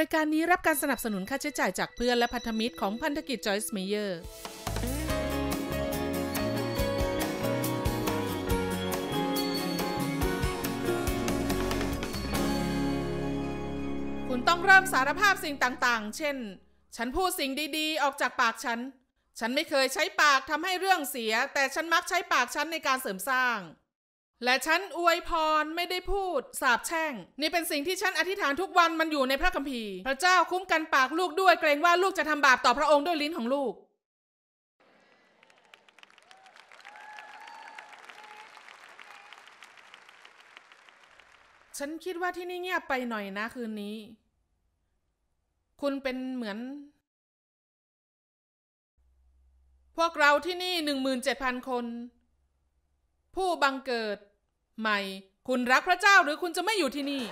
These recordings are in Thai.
รายการนี้รับการสนับสนุนค่าใช้จ่ายจากเพื่อนและพันธมิตรของพันธกิจจอยส์เมเยอร์ คุณต้องเริ่มสารภาพสิ่งต่าง ๆ เช่น ฉันพูดสิ่งดีๆ ออกจากปากฉัน ฉันไม่เคยใช้ปากทำให้เรื่องเสีย แต่ฉันมักใช้ปากฉันในการเสริมสร้างและฉันอวยพรไม่ได้พูด สาบแช่ง นี่เป็นสิ่งที่ฉันอธิษฐานทุกวันมันอยู่ในพระคัมภีร์ พระเจ้าคุ้มกันปากลูกด้วย เกรงว่าลูกจะทำบาปต่อพระองค์ด้วยลิ้นของลูก ฉันคิดว่าที่นี่เงียบไปหน่อยนะคืนนี้ คุณเป็นเหมือน พวกเราที่นี่หนึ่งหมื่นเจ็ดพันคน ผู้บังเกิดไม่คุณรักพระเจ้าหรือคุณจะไม่อยู่ที่นี่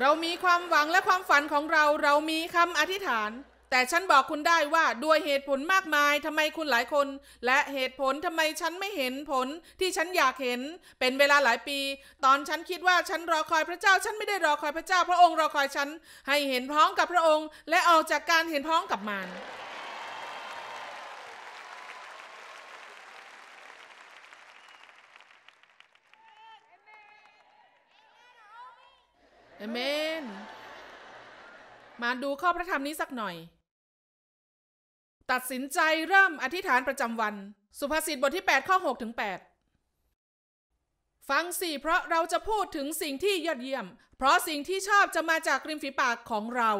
เรามีความหวังและความฝันของเราเรามีคำอธิษฐาน แต่ฉันบอกคุณได้ว่าด้วยเหตุผลมากมายทำไมคุณหลายคน และเหตุผลทำไมฉันไม่เห็นผลที่ฉันอยากเห็นเป็นเวลาหลายปี ตอนฉันคิดว่าฉันรอคอยพระเจ้า ฉันไม่ได้รอคอยพระเจ้าพระองค์รอคอยฉันให้เห็นพ้องกับพระองค์ และออกจากการเห็นพ้องกับมารเอเมน มาดูข้อพระธรรมนี้สักหน่อย ตัดสินใจเริ่มอธิษฐานประจำวัน สุภาษิตบทที่8ข้อ6ถึง8ฟังสิเพราะเราจะพูดถึงสิ่งที่ยอดเยี่ยม เพราะสิ่งที่ชอบจะมาจากริมฝีปากของเรา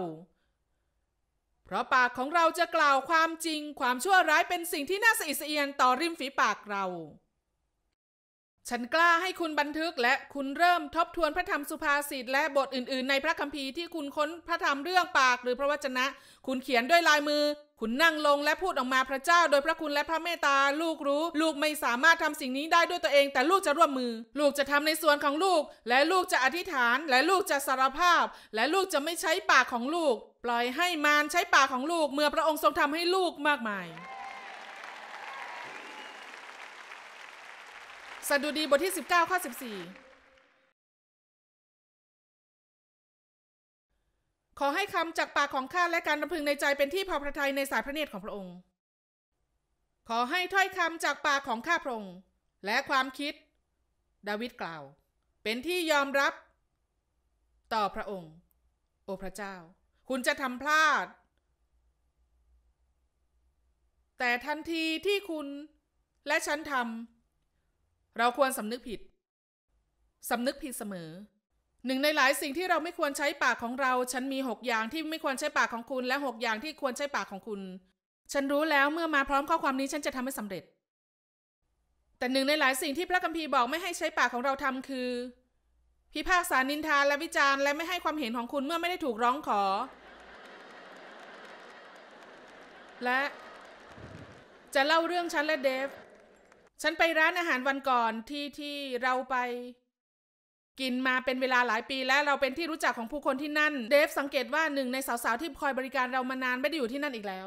เพราะปากของเราจะกล่าวความจริงความชั่วร้ายเป็นสิ่งที่น่าสะอิดสะเอียน ต่อริมฝีปากเราฉันกล้าให้คุณบันทึก และคุณเริ่มทบทวนพระธรรมสุภาษิตและบทอื่นๆ ในพระคัมภีร์ที่คุณค้นพระธรรมเรื่องปากหรือพระวจนะ คุณเขียนด้วยลายมือ คุณนั่งลงและพูดออกมาพระเจ้า โดยพระคุณและพระเมตตา ลูกรู้ ลูกไม่สามารถทำสิ่งนี้ได้ด้วยตัวเอง แต่ลูกจะร่วมมือ ลูกจะทำในส่วนของลูก และลูกจะอธิษฐานและลูกจะสารภาพ และลูกจะไม่ใช้ปากของลูก ปล่อยให้มารใช้ปากของลูกเมื่อพระองค์ทรงทำให้ลูกมากมายสดุดีบทที่19ข้อ14 ขอให้คำจากปากของข้า และการรำพึงในใจเป็นที่พอพระทัยในสายพระเนตรของพระองค์ ขอให้ถ้อยคำจากปากของข้าพระองค์และความคิด ดาวิดกล่าว เป็นที่ยอมรับ ต่อพระองค์ โอพระเจ้า คุณจะทำพลาด แต่ทันทีที่คุณและฉันทำเราควรสำนึกผิดสำนึกผิดเสมอหนึ่งในหลายสิ่งที่เราไม่ควรใช้ปากของเรา ฉันมีหกอย่างที่ไม่ควรใช้ปากของคุณ และหกอย่างที่ควรใช้ปากของคุณ ฉันรู้แล้วเมื่อมาพร้อมข้อความนี้ฉันจะทำให้สำเร็จ แต่หนึ่งในหลายสิ่งที่พระคัมภีร์บอกไม่ให้ใช้ปากของเราทำคือ พิพากษานินทาและวิจารณ์และไม่ให้ความเห็นของคุณเมื่อไม่ได้ถูกร้องขอ และจะเล่าเรื่องฉันและเดฟฉันไปร้านอาหารวันก่อนที่ที่เราไป กินมาเป็นเวลาหลายปีและเราเป็นที่รู้จักของผู้คนที่นั่น เดฟสังเกตว่าหนึ่งในสาวๆ ที่คอยบริการเรามานานไม่ได้อยู่ที่นั่นอีกแล้ว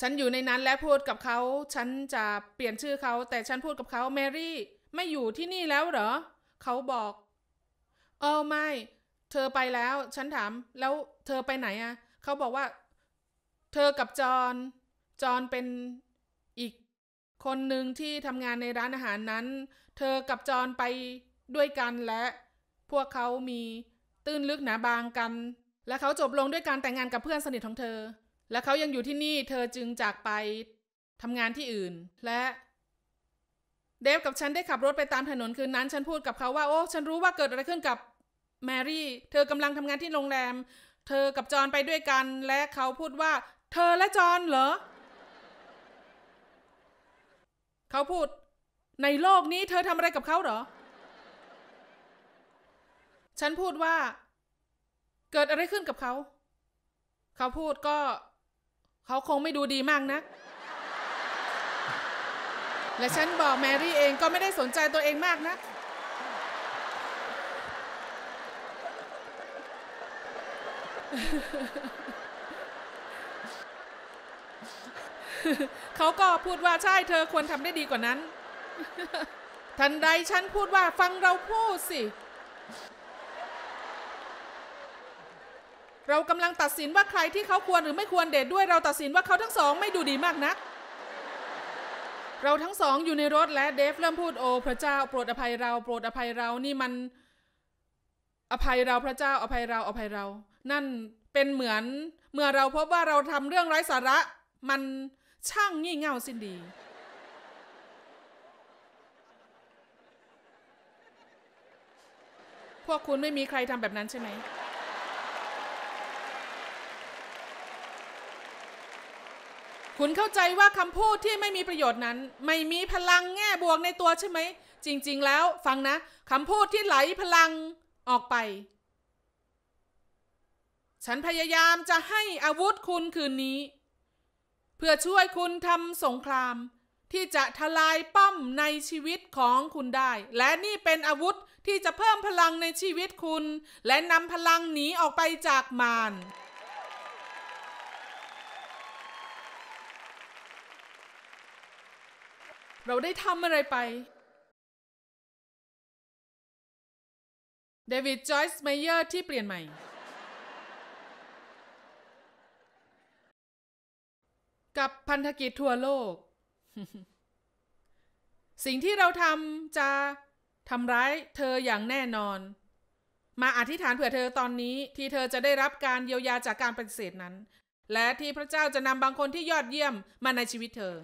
ฉันอยู่ในนั้นและพูดกับเขาฉันจะเปลี่ยนชื่อเขา แต่ฉันพูดกับเขาแมรี่ ไม่อยู่ที่นี่แล้วเหรอเขาบอกเออไม่ เธอไปแล้ว ฉันถามแล้วเธอไปไหนอะ่ะเขาบอกว่า เธอกับจอนจอนเป็นคนหนึ่งที่ทำงานในร้านอาหารนั้น เธอกับจอนไปด้วยกันและ พวกเขามีตื้นลึกหนาบางกัน และเขาจบลงด้วยการแต่งงานกับเพื่อนสนิทของเธอ และเขายังอยู่ที่นี่เธอจึงจากไปทำงานที่อื่น และ เดฟกับฉันได้ขับรถไปตามถนนคืนนั้นฉันพูดกับเขาว่าโอ้ ฉันรู้ว่าเกิดอะไรขึ้นกับแมรี่เธอกำลังทำงานที่โรงแรม เธอกับจอนไปด้วยกัน และเขาพูดว่า เธอและจอนเหรอเขาพูดในโลกนี้เธอทำอะไรกับเขาเหรอ ฉันพูดว่า เกิดอะไรขึ้นกับเขา เขาพูดก็ เขาคงไม่ดูดีมากนะักและฉันบอกแมรี่เองก็ไม่ได้สนใจตัวเองมากนะักเขาก็พูดว่าใช่เธอควรทำได้ดีกว่านั้น ทันใดฉันพูดว่าฟังเราพูดสิ เรากำลังตัดสินว่าใครที่เขาควรหรือไม่ควรเดทด้วยเราตัดสินว่าเขาทั้งสองไม่ดูดีมากนักเราทั้งสองอยู่ในรถ และเดฟ เริ่มพูดโอ้พระเจ้าโปรดอภัยเราโปรดอภัยเรา นี่มัน อภัยเราพระเจ้าอภัยเราอภัยเรา นั่นเป็นเหมือนเมื่อเราพบว่าเราทำเรื่องไร้สาระมันช่างงี่เง่าสิ้นดี พวกคุณไม่มีใครทำแบบนั้นใช่ไหม คุณเข้าใจว่าคำพูดที่ไม่มีประโยชน์นั้น ไม่มีพลังแง่บวกในตัวใช่ไหม จริง ๆ แล้ว ฟังนะคำพูดที่ไหลพลังออกไป ฉันพยายามจะให้อาวุธคุณคืนนี้เพื่อช่วยคุณทำสงคราม ที่จะทลายป้อมในชีวิตของคุณได้ และนี่เป็นอาวุธที่จะเพิ่มพลังในชีวิตคุณ และนำพลังหนีออกไปจากมารเราได้ทำอะไรไปเดวิดจอยส์เมเยอร์ที่เปลี่ยนใหม่กับพันธกิจทั่วโลก สิ่งที่เราทำจะทำร้ายเธออย่างแน่นอน มาอธิษฐานเผื่อเธอตอนนี้ ที่เธอจะได้รับการเยียวยาจากการปฏิเสธนั้น และที่พระเจ้าจะนำบางคนที่ยอดเยี่ยมมาในชีวิตเธอ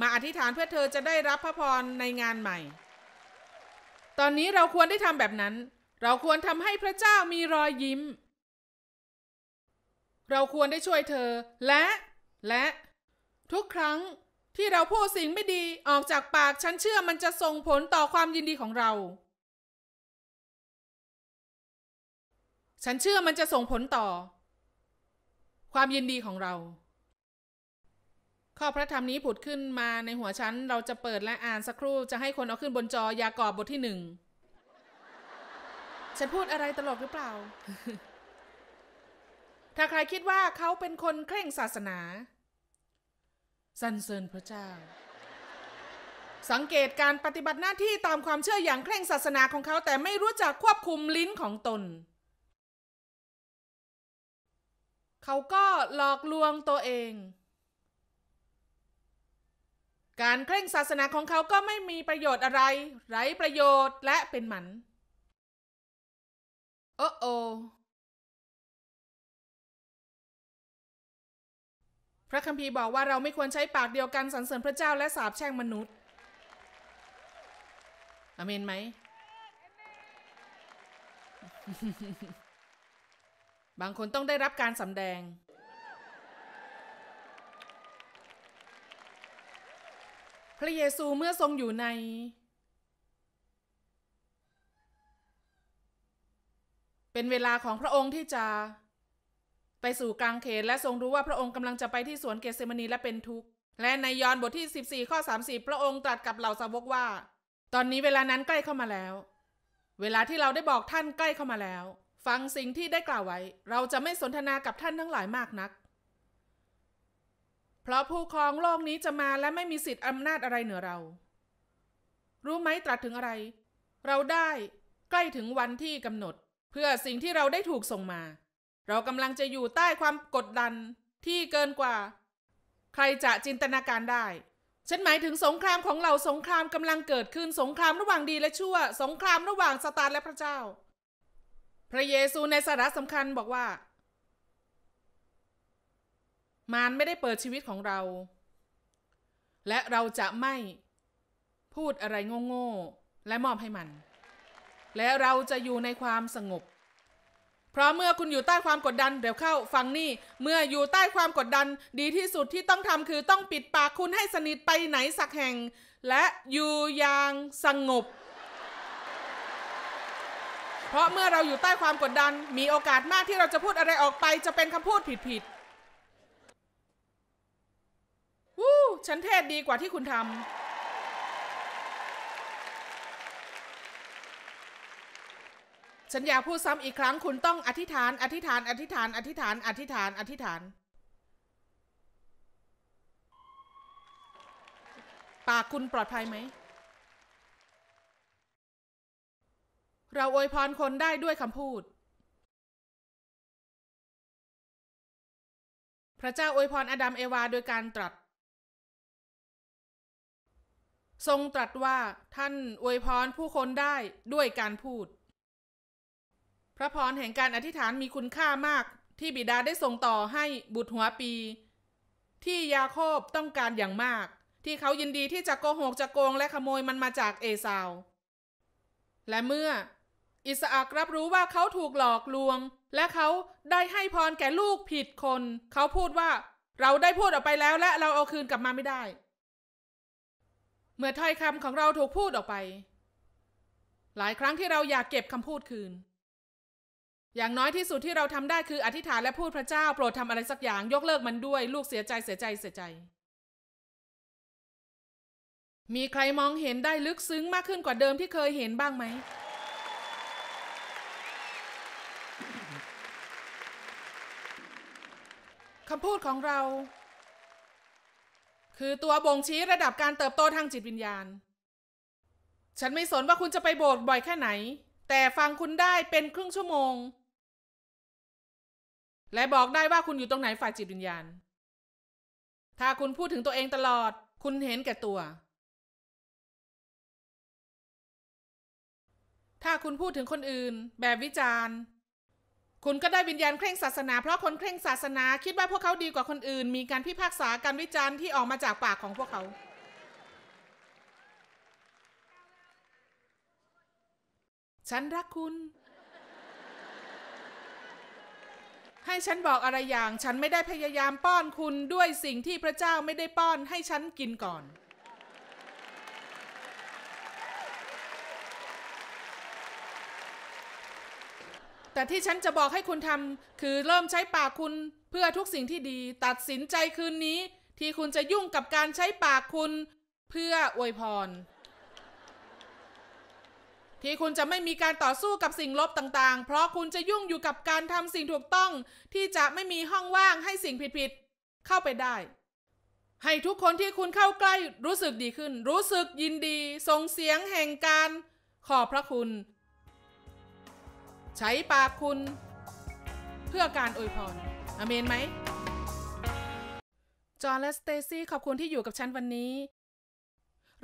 มาอธิษฐานเพื่อเธอจะได้รับพระพรในงานใหม่ ตอนนี้เราควรได้ทำแบบนั้น เราควรทำให้พระเจ้ามีรอยยิ้ม เราควรได้ช่วยเธอและและทุกครั้งที่เราพูดสิ่งไม่ดีออกจากปาก ฉันเชื่อมันจะส่งผลต่อความยินดีของเรา ฉันเชื่อมันจะส่งผลต่อ ความยินดีของเรา ข้อพระธรรมนี้ผุดขึ้นมาในหัวฉัน เราจะเปิดและอ่านสักครู่จะให้คนเอาขึ้นบนจอยากอบบทที่หนึ่ง ฉันพูดอะไรตลกหรือเปล่า ถ้าใครคิดว่าเขาเป็นคนเคร่งศาสนาสรรเสริญพระเจ้าสังเกตการปฏิบัติหน้าที่ตามความเชื่ออย่างเคร่งศาสนาของเขาแต่ไม่รู้จักควบคุมลิ้นของตน เขาก็หลอกลวงตัวเอง การเคร่งศาสนาของเขาก็ไม่มีประโยชน์อะไร ไร้ประโยชน์และเป็นหมันโอ้โอพระคัมภีร์บอกว่าเราไม่ควรใช้ปากเดียวกันสรรเสริญพระเจ้าและสาบแช่งมนุษย์อเมนไหม บางคนต้องได้รับการสำแดง พระเยซูเมื่อทรงอยู่ใน เป็นเวลาของพระองค์ที่จะไปสู่กลางเขตและทรงรู้ว่าพระองค์กำลังจะไปที่สวนเกสเซมานีและเป็นทุกข์ และในยอห์นบทที่ 14 ข้อ 30 พระองค์ตรัสกับเหล่าสาวกว่า ตอนนี้เวลานั้นใกล้เข้ามาแล้ว เวลาที่เราได้บอกท่านใกล้เข้ามาแล้ว ฟังสิ่งที่ได้กล่าวไว้ เราจะไม่สนทนากับท่านทั้งหลายมากนัก เพราะผู้ครองโลกนี้จะมาและไม่มีสิทธิ์อำนาจอะไรเหนือเรา รู้ไหมตรัสถึงอะไร เราได้ใกล้ถึงวันที่กำหนด เพื่อสิ่งที่เราได้ถูกส่งมาเรากำลังจะอยู่ใต้ความกดดันที่เกินกว่า ใครจะจินตนาการได้ฉันหมายถึงสงครามของเราสงครามกำลังเกิดขึ้นสงครามระหว่างดีและชั่ว สงครามระหว่างสตาร์และพระเจ้า พระเยซูในสาระสำคัญบอกว่า มารไม่ได้เปิดชีวิตของเรา และเราจะไม่พูดอะไร โง่ๆและมอบให้มัน และเราจะอยู่ในความสงบเพราะเมื่อคุณอยู่ใต้ความกดดันเดี๋ยวเข้าฟังนี่เมื่ออยู่ใต้ความกดดันดีที่สุดที่ต้องทำคือต้องปิดปากคุณให้สนิทไปไหนสักแห่ง และอยู่อย่างสงบ เพราะเมื่อเราอยู่ใต้ความกดดันมีโอกาสมากที่เราจะพูดอะไรออกไป จะเป็นคำพูดผิดๆวู้ฉันเทศดีกว่าที่คุณทำฉันอยากพูด ซ้ำอีกครั้งคุณต้องอธิษฐานอธิษฐาน อธิษฐาน อธิษฐานอธิษฐานอธิษฐานปากคุณปลอดภัยไหม เราอวยพรคนได้ด้วยคำพูด พระเจ้าอวยพรอดัมเอวา โดย การตรัส ทรงตรัสว่าท่านอวยพร ผู้คนได้ด้วยการพูดพระพรแห่งการอธิษฐานมีคุณค่ามาก ที่บิดาได้ส่งต่อให้บุตรหัวปี ที่ยาโคบต้องการอย่างมาก ที่เขายินดีที่จะโกหกจะโกงและขโมยมันมาจากเอสาว และเมื่ออิสอักรับรู้ว่าเขาถูกหลอกลวง และเขาได้ให้พรแก่ลูกผิดคน เขาพูดว่าเราได้พูดออกไปแล้วและเราเอาคืนกลับมาไม่ได้ เมื่อถ้อยคำของเราถูกพูดออกไป หลายครั้งที่เราอยากเก็บคำพูดคืนอย่างน้อยที่สุดที่เราทำได้คืออธิษฐานและพูดพระเจ้า โปรดทำอะไรสักอย่างยกเลิกมันด้วยลูกเสียใจเสียใจเสียใจ มีใครมองเห็นได้ลึกซึ้งมากขึ้นกว่าเดิมที่เคยเห็นบ้างไหมคำพูดของเรา คือตัวบ่งชี้ระดับการเติบโตทางจิตวิญญาณ ฉันไม่สนว่าคุณจะไปโบสถ์บ่อยแค่ไหน แต่ฟังคุณได้เป็นครึ่งชั่วโมงและบอกได้ว่าคุณอยู่ตรงไหนฝ่ายจิตวิญญาณ ถ้าคุณพูดถึงตัวเองตลอด คุณเห็นแก่ตัว ถ้าคุณพูดถึงคนอื่น แบบวิจารณ์ คุณก็ได้วิญญาณเคร่งศาสนา เพราะคนเคร่งศาสนาคิดว่าพวกเขาดีกว่าคนอื่น มีการพิพากษาการวิจารณ์ที่ออกมาจากปากของพวกเขา ฉันรักคุณให้ฉันบอกอะไรอย่างฉันไม่ได้พยายามป้อนคุณด้วยสิ่งที่พระเจ้าไม่ได้ป้อน ให้ฉันกินก่อน แต่ที่ฉันจะบอกให้คุณทำคือเริ่มใช้ปากคุณเพื่อทุกสิ่งที่ดี ตัดสินใจคืนนี้ ที่คุณจะยุ่งกับการใช้ปากคุณเพื่ออวยพรที่คุณจะไม่มีการต่อสู้กับสิ่งลบต่างๆ เพราะคุณจะยุ่งอยู่กับการทำสิ่งถูกต้องที่จะไม่มีห้องว่างให้สิ่งผิดๆเข้าไปได้ ให้ทุกคนที่คุณเข้าใกล้รู้สึกดีขึ้น รู้สึกยินดีส่งเสียงแห่งการ ขอบพระคุณ ใช้ปากคุณ เพื่อการอวยพรอเมนไหม จอห์นและสเตซี่ขอบคุณที่อยู่กับฉันวันนี้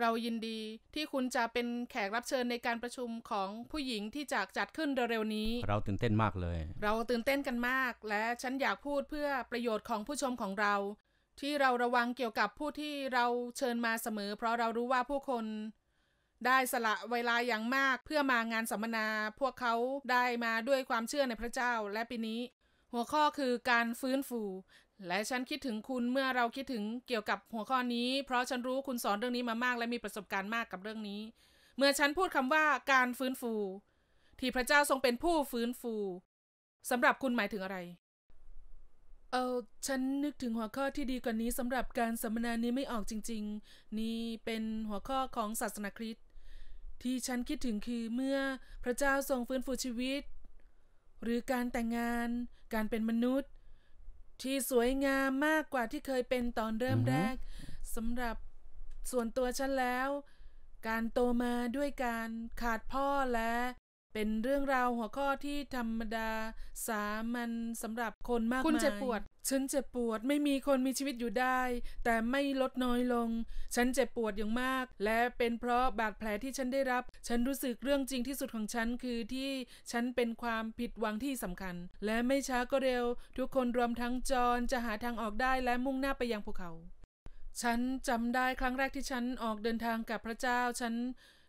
เรายินดีที่คุณจะเป็นแขกรับเชิญในการประชุมของผู้หญิงที่จะจัดขึ้นเร็วๆนี้ เราตื่นเต้นมากเลย เราตื่นเต้นกันมาก และฉันอยากพูดเพื่อประโยชน์ของผู้ชมของเรา ที่เราระวังเกี่ยวกับผู้ที่เราเชิญมาเสมอ เพราะเรารู้ว่าผู้คนได้สละเวลาอย่างมากเพื่อมางานสัมมนา พวกเขาได้มาด้วยความเชื่อในพระเจ้าและปีนี้ หัวข้อคือการฟื้นฟูและฉันคิดถึงคุณเมื่อเราคิดถึงเกี่ยวกับหัวข้อนี้ เพราะฉันรู้คุณสอนเรื่องนี้มามาก และมีประสบการณ์มากกับเรื่องนี้ เมื่อฉันพูดคำว่าการฟื้นฟู ที่พระเจ้าทรงเป็นผู้ฟื้นฟูสำหรับคุณหมายถึงอะไรเออฉันนึกถึงหัวข้อที่ดีกว่านี้สำหรับการสัมมนานี้ไม่ออกจริง ๆ นี่เป็นหัวข้อของศาสนาคริสต์ที่ฉันคิดถึงคือเมื่อพระเจ้าทรงฟื้นฟูชีวิต หรือการแต่งงาน การเป็นมนุษย์ที่สวยงามมากกว่าที่เคยเป็นตอนเริ่มแรกสำหรับส่วนตัวฉันแล้ว การโตมาด้วยการขาดพ่อและเป็นเรื่องราวหัวข้อที่ธรรมดาสามัญสำหรับคนมากมาย คุณเจ็บปวด ฉันเจ็บปวด ไม่มีคนมีชีวิตอยู่ได้ แต่ไม่ลดน้อยลง ฉันเจ็บปวดอย่างมาก และเป็นเพราะบาดแผลที่ฉันได้รับ ฉันรู้สึกเรื่องจริงที่สุดของฉัน คือที่ฉันเป็นความผิดหวังที่สำคัญ และไม่ช้าก็เร็ว ทุกคนรวมทั้งจอนจะหาทางออกได้และมุ่งหน้าไปยังภูเขา ฉันจำได้ครั้งแรกที่ฉันออกเดินทางกับพระเจ้า ฉัน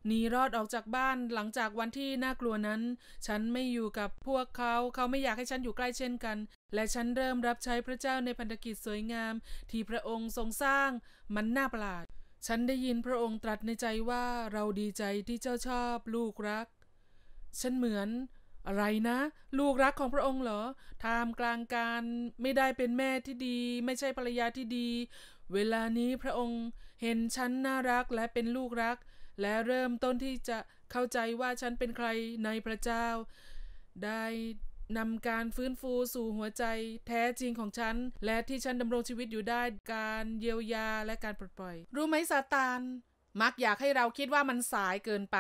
หนีรอดออกจากบ้านหลังจากวันที่น่ากลัวนั้น ฉันไม่อยู่กับพวกเขาเขาไม่อยากให้ฉันอยู่ใกล้เช่นกัน และฉันเริ่มรับใช้พระเจ้าในพันธกิจสวยงามที่พระองค์ทรงสร้างมันน่าประหลาด ฉันได้ยินพระองค์ตรัสในใจว่าเราดีใจที่เจ้าชอบลูกรัก ฉันเหมือน อะไรนะ ลูกรักของพระองค์เหรอท่ามกลางการไม่ได้เป็นแม่ที่ดี ไม่ใช่ภรรยาที่ดี เวลานี้พระองค์เห็นฉันน่ารักและเป็นลูกรักและเริ่มต้นที่จะเข้าใจว่าฉันเป็นใครในพระเจ้า ได้นำการฟื้นฟูสู่หัวใจ แท้จริงของฉัน และที่ฉันดำรงชีวิตอยู่ได้การเยียวยาและการปลดปล่อย รู้ไหมซาตาน มักอยากให้เราคิดว่ามันสายเกินไป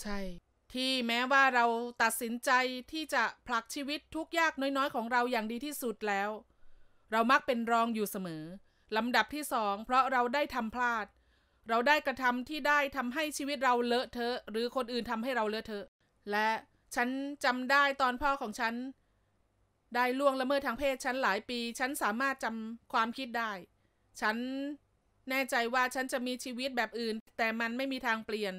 ใช่ ที่แม้ว่าเราตัดสินใจที่จะผลักชีวิตทุกยากน้อยๆ ของเราอย่างดีที่สุดแล้ว เรามักเป็นรองอยู่เสมอลำดับที่สองเพราะเราได้ทำพลาดเราได้กระทำที่ได้ทำให้ชีวิตเราเลอะเทอะ หรือคนอื่นทำให้เราเลอะเทอะ และฉันจำได้ตอนพ่อของฉัน ได้ล่วงละเมิดทางเพศ ฉันหลายปี ฉันสามารถจำความคิดได้ ฉันแน่ใจว่าฉันจะมีชีวิตแบบอื่น แต่มันไม่มีทางเปลี่ยน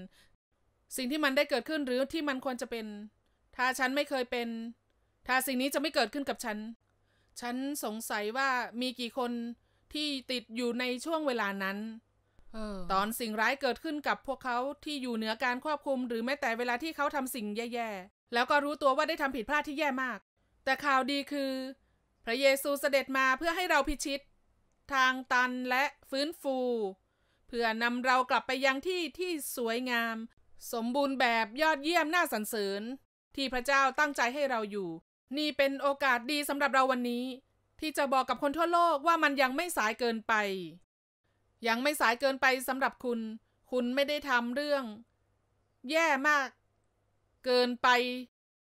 สิ่งที่มันได้เกิดขึ้นหรือที่มันควรจะเป็น ถ้าฉันไม่เคยเป็น ถ้าสิ่งนี้จะไม่เกิดขึ้นกับฉัน ฉันสงสัยว่ามีกี่คนที่ติดอยู่ในช่วงเวลานั้นตอนสิ่งร้ายเกิดขึ้นกับพวกเขาที่อยู่เหนือการควบคุม หรือแม้แต่เวลาที่เขาทำสิ่งแย่ ๆ แล้วก็รู้ตัวว่าได้ทำผิดพลาดที่แย่มาก แต่ข่าวดีคือ พระเยซูเสด็จมาเพื่อให้เราพิชิต ทางตันและฟื้นฟู เพื่อนำเรากลับไปยังที่ที่สวยงาม สมบูรณ์แบบยอดเยี่ยมน่าสรรเสริญ ที่พระเจ้าตั้งใจให้เราอยู่ นี่เป็นโอกาสดีสำหรับเราวันนี้ ที่จะบอกกับคนทั่วโลกว่ามันยังไม่สายเกินไปยังไม่สายเกินไปสำหรับคุณ คุณไม่ได้ทำเรื่องแย่มาก เกินไป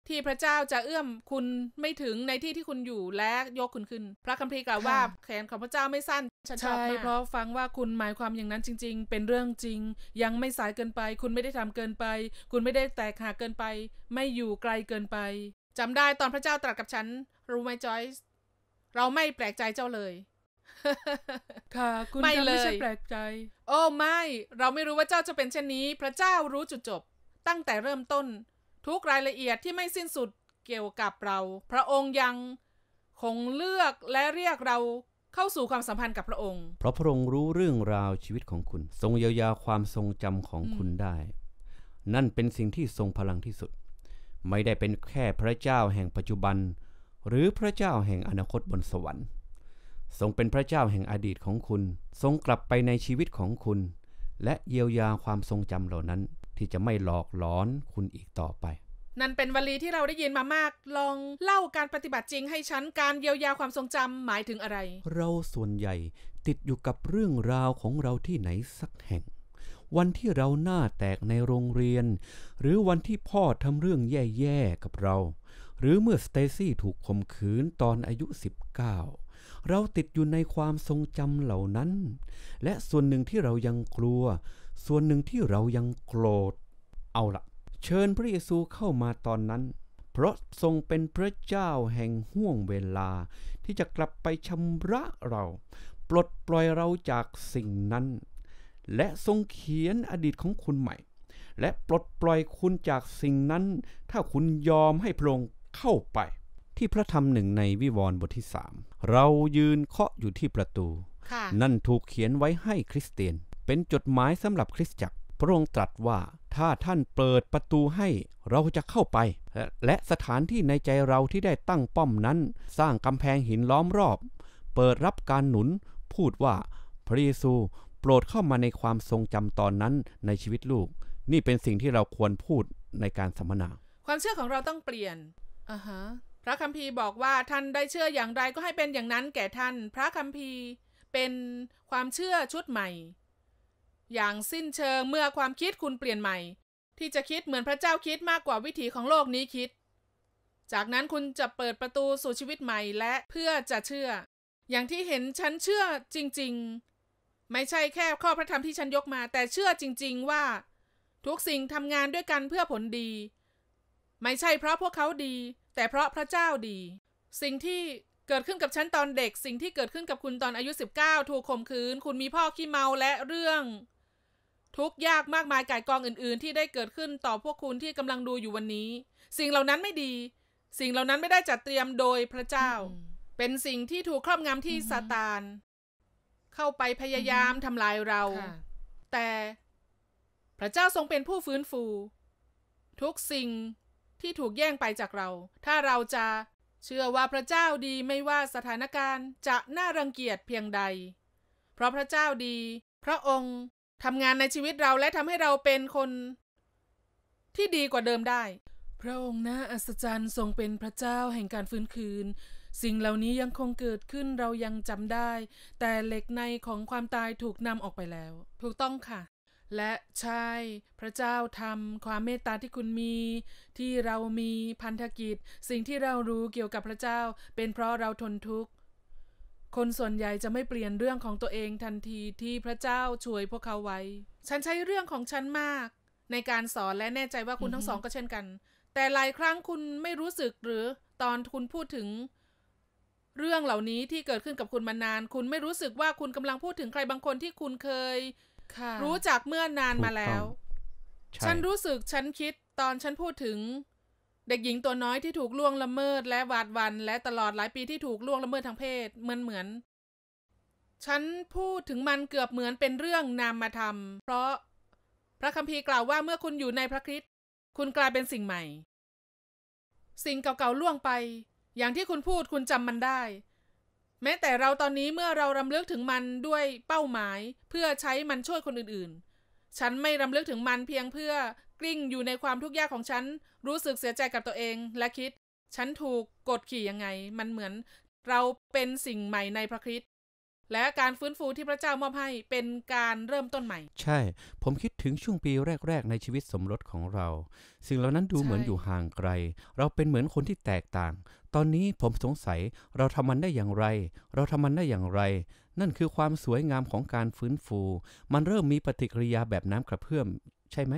ที่พระเจ้าจะเอื้อมคุณไม่ถึงในที่ที่คุณอยู่และยกคุณขึ้นพระคัมภีร์กล่าวว่าแขนของพระเจ้าไม่สั้นฉันชอบมากเพราะฟังว่าคุณหมายความอย่างนั้นจริงๆ เป็นเรื่องจริง ยังไม่สายเกินไป คุณไม่ได้ทำเกินไป คุณไม่ได้แตกหักเกินไป ไม่อยู่ไกลเกินไป จำได้ตอนพระเจ้าตรัสกับฉัน รู้ไหมจอยส์เราไม่แปลกใจเจ้าเลยค่ะคุณไม่เลยไม่ใช่แปลกใจ โอ้ไม่ เราไม่รู้ว่าเจ้าจะเป็นเช่นนี้ พระเจ้ารู้จุดจบ ตั้งแต่เริ่มต้นทุกรายละเอียดที่ไม่สิ้นสุดเกี่ยวกับเรา พระองค์ยังคงเลือกและเรียกเราเข้าสู่ความสัมพันธ์กับพระองค์ เพราะพระองค์รู้เรื่องราวชีวิตของคุณ ทรงเยียวยาความทรงจำของคุณได้ นั่นเป็นสิ่งที่ทรงพลังที่สุด ไม่ได้เป็นแค่พระเจ้าแห่งปัจจุบัน หรือพระเจ้าแห่งอนาคตบนสวรรค์ทรงเป็นพระเจ้าแห่งอดีตของคุณ ทรงกลับไปในชีวิตของคุณ และเยียวยาความทรงจำเหล่านั้นที่จะไม่หลอกหลอนคุณอีกต่อไป นั่นเป็นวลีที่เราได้ยินมามาก ลองเล่าการปฏิบัติจริงให้ฉัน การเยียวยาความทรงจำหมายถึงอะไร เราส่วนใหญ่ติดอยู่กับเรื่องราวของเราที่ไหนสักแห่ง วันที่เราหน้าแตกในโรงเรียน หรือวันที่พ่อทำเรื่องแย่ๆกับเรา หรือเมื่อสเตซี่ถูกข่มขืนตอนอายุ19เราติดอยู่ในความทรงจำเหล่านั้น และส่วนหนึ่งที่เรายังกลัว ส่วนหนึ่งที่เรายังโกรธ เอาละเชิญพระเยซูเข้ามาตอนนั้น เพราะทรงเป็นพระเจ้าแห่งห่วงเวลา ที่จะกลับไปชำระเรา ปลดปล่อยเราจากสิ่งนั้น และทรงเขียนอดีตของคุณใหม่ และปลดปล่อยคุณจากสิ่งนั้น ถ้าคุณยอมให้พระองค์เข้าไป ที่พระธรรมหนึ่งในวิวรณ์บทที่สามเรายืนเคาะอยู่ที่ประตู นั่นถูกเขียนไว้ให้คริสเตียน เป็นจดหมายสำหรับคริสตจักรพระองค์ตรัสว่าถ้าท่านเปิดประตูให้เราจะเข้าไปและสถานที่ในใจเราที่ได้ตั้งป้อมนั้น สร้างกำแพงหินล้อมรอบ เปิดรับการหนุน พูดว่า พระเยซูโปรดเข้ามาในความทรงจำตอนนั้นในชีวิตลูก นี่เป็นสิ่งที่เราควรพูดในการสัมมนาความเชื่อของเราต้องเปลี่ยน อ่าฮะระคัมภีร์บอกว่าท่านได้เชื่ออย่างไรก็ให้เป็นอย่างนั้นแก่ท่าน พระคัมภีร์ เป็นความเชื่อชุดใหม่ อย่างสิ้นเชิงเมื่อความคิดคุณเปลี่ยนใหม่ ที่จะคิดเหมือนพระเจ้าคิดมากกว่าวิถีของโลกนี้คิด จากนั้นคุณจะเปิดประตูสู่ชีวิตใหม่และเพื่อจะเชื่อ อย่างที่เห็นฉันเชื่อจริงๆ ไม่ใช่แค่ข้อพระธรรมที่ฉันยกมา แต่เชื่อจริงๆ ว่า ทุกสิ่งทำงานด้วยกันเพื่อผลดี ไม่ใช่เพราะพวกเขาดีแต่เพราะพระเจ้าดี สิ่งที่เกิดขึ้นกับฉันตอนเด็ก สิ่งที่เกิดขึ้นกับคุณตอนอายุ 19ถูกข่มขืน คุณมีพ่อขี้เมาและเรื่อง ทุกยากมากมายก่ายกองอื่น ๆ ที่ได้เกิดขึ้นต่อพวกคุณที่กำลังดูอยู่วันนี้ สิ่งเหล่านั้นไม่ดี สิ่งเหล่านั้นไม่ได้จัดเตรียมโดยพระเจ้า เป็นสิ่งที่ถูกครอบงำที่ซาตาน เข้าไปพยายามทำลายเรา แต่ พระเจ้าทรงเป็นผู้ฟื้นฟู ทุกสิ่งที่ถูกแย่งไปจากเรา ถ้าเราจะเชื่อว่าพระเจ้าดีไม่ว่าสถานการณ์จะน่ารังเกียจเพียงใด เพราะพระเจ้าดี พระองค์ทำงานในชีวิตเราและทำให้เราเป็นคน ที่ดีกว่าเดิมได้ พระองค์น่าอัศจรรย์ทรงเป็นพระเจ้าแห่งการฟื้นคืน สิ่งเหล่านี้ยังคงเกิดขึ้นเรายังจำได้ แต่เหล็กในของความตายถูกนำออกไปแล้ว ถูกต้องค่ะและใช่พระเจ้าทำความเมตตาที่คุณมี ที่เรามีพันธกิจ สิ่งที่เรารู้เกี่ยวกับพระเจ้า เป็นเพราะเราทนทุกข์คนส่วนใหญ่จะไม่เปลี่ยนเรื่องของตัวเองทันทีที่พระเจ้าช่วยพวกเขาไว้ ฉันใช้เรื่องของฉันมาก ในการสอนและแน่ใจว่าคุณทั้งสองก็เช่นกัน แต่หลายครั้งคุณไม่รู้สึกหรือตอนคุณพูดถึง เรื่องเหล่านี้ที่เกิดขึ้นกับคุณมานาน คุณไม่รู้สึกว่าคุณกำลังพูดถึงใครบางคนที่คุณเคยรู้จักเมื่อนานมาแล้ว ฉันรู้สึก ฉันคิด ตอนฉันพูดถึง เด็กหญิงตัวน้อยที่ถูกล่วงละเมิด และวาดวัน และตลอดหลายปีที่ถูกล่วงละเมิดทางเพศเหมือนเหมือน ฉันพูดถึงมันเกือบเหมือนเป็นเรื่องนามธรรม เพราะพระคัมภีร์กล่าวว่าเมื่อคุณอยู่ในพระคริสต์ คุณกลายเป็นสิ่งใหม่ สิ่งเก่าๆล่วงไป อย่างที่คุณพูด คุณจำมันได้แม้แต่เราตอนนี้เมื่อเรารำลึกถึงมันด้วยเป้าหมายเพื่อใช้มันช่วยคนอื่นๆ ฉันไม่รำลึกถึงมันเพียงเพื่อกลิ้งอยู่ในความทุกข์ยากของฉัน รู้สึกเสียใจกับตัวเอง และคิดฉันถูกกดขี่ยังไง มันเหมือนเราเป็นสิ่งใหม่ในพระคริสต์และการฟื้นฟูที่พระเจ้ามอบให้เป็นการเริ่มต้นใหม่ ใช่ผมคิดถึงช่วงปีแรกๆ ในชีวิตสมรสของเราสิ่งเหล่านั้นดูเหมือนอยู่ห่างไกล เราเป็นเหมือนคนที่แตกต่างอนนี้ผมสงสัยเราทำมันได้อย่างไร เราทำมันได้อย่างไร นั่นคือความสวยงามของการฟื้นฟู มันเริ่มมีปฏิกิริยาแบบน้ำกระเพื่อม ใช่ไหม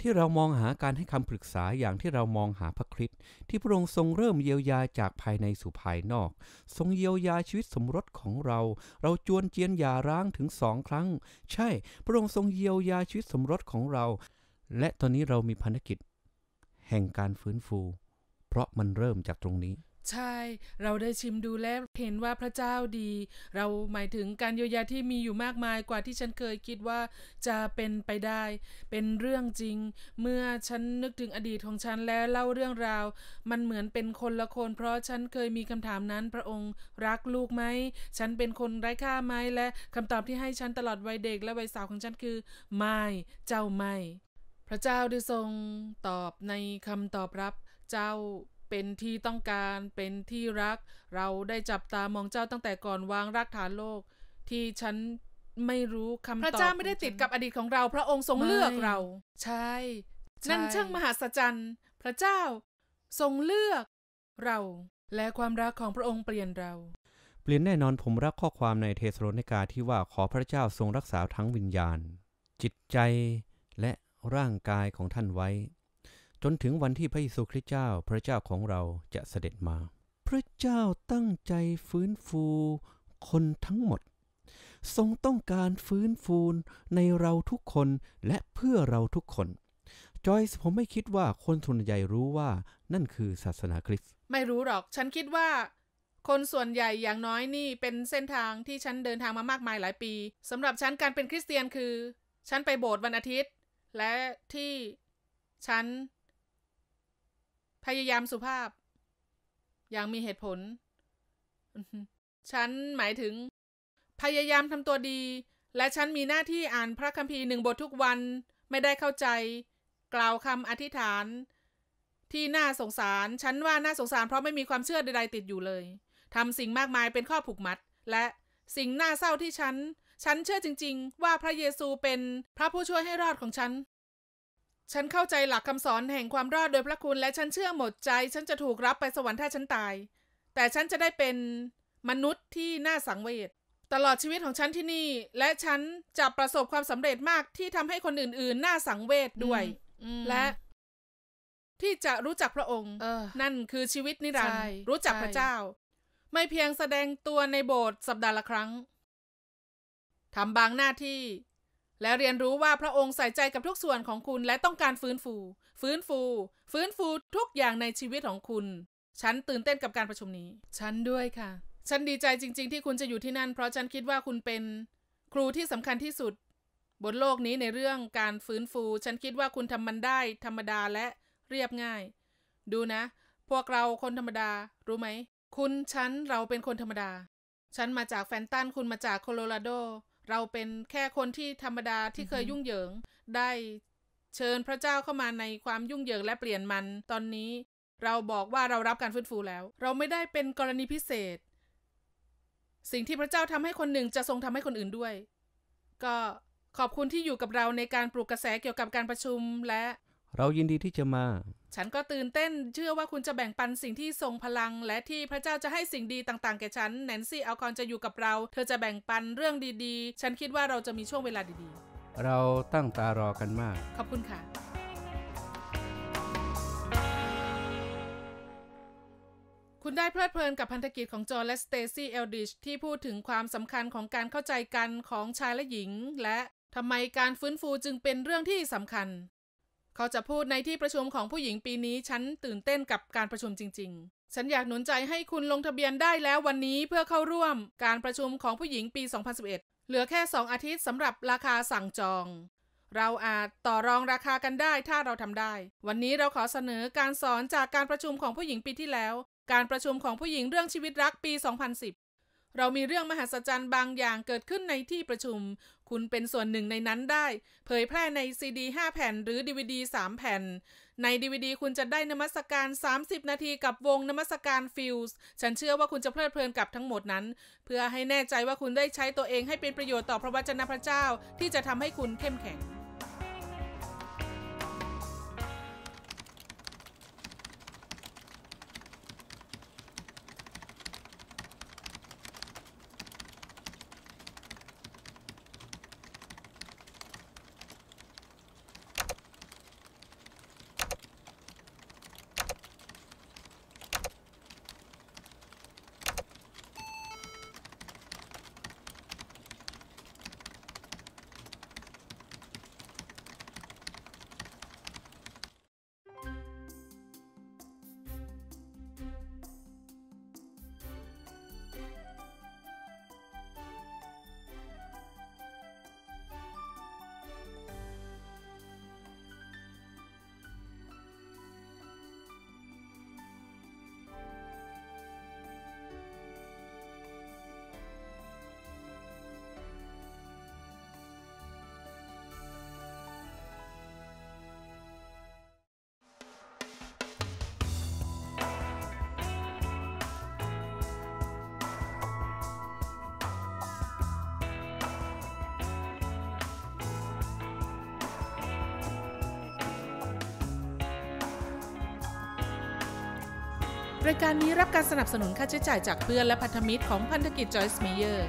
ที่เรามองหาการให้คำปรึกษาอย่างที่เรามองหาพระคริสต์ที่พระองค์ทรงเริ่มเยียวยาจากภายในสู่ภายนอก ทรงเยียวยาชีวิตสมรสของเรา เราจวนเจียนหย่าร้างถึงสองครั้ง ใช่พระองค์ทรงเยียวยาชีวิตสมรสของเรา และตอนนี้เรามีภารกิจ แห่งการฟื้นฟู เพราะมันเริ่มจากตรงนี้ใช่ เราได้ชิมดูแล้วเห็นว่าพระเจ้าดี เราหมายถึงการเยียวยาที่มีอยู่มากมายกว่าที่ฉันเคยคิดว่าจะเป็นไปได้ เป็นเรื่องจริง เมื่อฉันนึกถึงอดีตของฉันแล้วเล่าเรื่องราว มันเหมือนเป็นคนละคน เพราะฉันเคยมีคำถามนั้นพระองค์ รักลูกไหม ฉันเป็นคนไร้ค่าไหมและคำตอบที่ให้ฉันตลอดวัยเด็กและวัยสาวของฉันคือ ไม่ เจ้าไม่ พระเจ้าได้ทรงตอบในคำตอบรับเจ้าเป็นที่ต้องการเป็นที่รักเราได้จับตามองเจ้าตั้งแต่ก่อนวางรากฐานโลก ที่ฉันไม่รู้คำตอบพระเจ้าไม่ได้ติดกับอดีตของเราพระองค์ทรงเลือกเรา ใช่นั่นช่างมหัศจรรย์พระเจ้าทรงเลือกเราและความรักของพระองค์เปลี่ยนเรา เปลี่ยนแน่นอนผมรักข้อความในเทสโลนิกาที่ว่าขอพระเจ้าทรงรักษาทั้งวิญญาณ จิตใจและร่างกายของท่านไว้จนถึงวันที่พระเยซูคริสต์เจ้า พระเจ้าของเราจะเสด็จมา พระเจ้าตั้งใจฟื้นฟู คนทั้งหมด ทรงต้องการฟื้นฟูในเราทุกคนและเพื่อเราทุกคน จอย์ผมไม่คิดว่าคนส่วนใหญ่รู้ว่านั่นคือศาสนาคริสต์ ไม่รู้หรอก ฉันคิดว่า คนส่วนใหญ่อย่างน้อยนี่เป็นเส้นทางที่ฉันเดินทางมามากมายหลายปี สำหรับฉันการเป็นคริสเตียนคือ ฉันไปโบสถ์วันอาทิตย์ และที่ฉันพยายามสุภาพ อย่างมีเหตุผล ฉันหมายถึง พยายามทำตัวดี และฉันมีหน้าที่อ่านพระคัมภีร์หนึ่งบททุกวัน ไม่ได้เข้าใจ กล่าวคำอธิษฐาน ที่น่าสงสาร ฉันว่าน่าสงสารเพราะไม่มีความเชื่อใด ๆ ติดอยู่เลย ทำสิ่งมากมายเป็นข้อผูกมัด และสิ่งน่าเศร้าที่ฉัน ฉันเชื่อจริง ๆ ว่าพระเยซูเป็นพระผู้ช่วยให้รอดของฉันฉันเข้าใจหลักคำสอนแห่งความรอดโดยพระคุณและฉันเชื่อหมดใจ ฉันจะถูกรับไปสวรรค์ถ้าฉันตาย แต่ฉันจะได้เป็นมนุษย์ที่น่าสังเวชตลอดชีวิตของฉันที่นี่ และฉันจะประสบความสำเร็จมากที่ทำให้คนอื่นๆ น่าสังเวชด้วย และ ที่จะรู้จักพระองค์ นั่นคือชีวิตนิรันดร์รู้จักพระเจ้า ไม่เพียงแสดงตัวในโบสถ์สัปดาห์ละครั้งทำบางหน้าที่และเรียนรู้ว่าพระองค์ใส่ใจกับทุกส่วนของคุณ และต้องการฟื้นฟู ฟื้นฟู ฟื้นฟูทุกอย่างในชีวิตของคุณ ฉันตื่นเต้นกับการประชุมนี้ ฉันด้วยค่ะ ฉันดีใจจริงๆ ที่คุณจะอยู่ที่นั่น เพราะฉันคิดว่าคุณเป็น ครูที่สำคัญที่สุด บนโลกนี้ในเรื่องการฟื้นฟู ฉันคิดว่าคุณทำมันได้ธรรมดาและเรียบง่าย ดูนะ พวกเราคนธรรมดา รู้ไหม คุณ ฉัน เราเป็นคนธรรมดา ฉันมาจากแฟนตัน คุณมาจากโคโลราโดเราเป็นแค่คนที่ธรรมดาที่เคยยุ่งเหยิง ได้เชิญพระเจ้าเข้ามาในความยุ่งเหยิงและเปลี่ยนมัน ตอนนี้เราบอกว่าเรารับการฟื้นฟูแล้ว เราไม่ได้เป็นกรณีพิเศษ สิ่งที่พระเจ้าทำให้คนหนึ่งจะทรงทำให้คนอื่นด้วย ก็ขอบคุณที่อยู่กับเราในการปลูกกระแสเกี่ยวกับการประชุมและ เรายินดีที่จะมาฉันก็ตื่นเต้นเชื่อว่าคุณจะแบ่งปันสิ่งที่ทรงพลัง และที่พระเจ้าจะให้สิ่งดีต่างๆ แก่ฉันแนนซี่อัลคอนจะอยู่กับเรา เธอจะแบ่งปันเรื่องดีๆ ฉันคิดว่าเราจะมีช่วงเวลาดีๆ เราตั้งตารอกันมาก ขอบคุณค่ะ คุณได้เพลิดเพลินกับพันธกิจของจอห์นและสเตซี่เอลดิชที่พูดถึงความสำคัญของการเข้าใจกันของชายและหญิง และทำไมการฟื้นฟูจึงเป็นเรื่องที่สำคัญเขาจะพูดในที่ประชุมของผู้หญิงปีนี้ฉันตื่นเต้นกับการประชุมจริงๆ ฉันอยากหนุนใจให้คุณลงทะเบียนได้แล้ววันนี้เพื่อเข้าร่วม การประชุมของผู้หญิงปี 2011 เหลือแค่ 2 อาทิตย์สำหรับราคาสั่งจอง เราอาจต่อรองราคากันได้ถ้าเราทำได้ วันนี้เราขอเสนอการสอนจากการประชุมของผู้หญิงปีที่แล้ว การประชุมของผู้หญิงเรื่องชีวิตรักปี 2010 เรามีเรื่องมหัศจรรย์บางอย่างเกิดขึ้นในที่ประชุมคุณเป็นส่วนหนึ่งในนั้นได้ เผยแพร่ในซีดี5 แผ่น หรือดีวดี3แผ่น ในดีวดีคุณจะได้นมัสการ 30 นาทีกับวงนมัสการฟิลส์ฉันเชื่อว่าคุณจะเพลิดเพลินกับทั้งหมดนั้น เพื่อให้แน่ใจว่าคุณได้ใช้ตัวเองให้เป็นประโยชน์ต่อพระวจนะพระเจ้า ที่จะทำให้คุณเข้มแข็งรายการนี้รับการสนับสนุนค่าใช้จ่ายจากเพื่อนและพันธมิตรของพันธกิจจอยส์เมเยอร์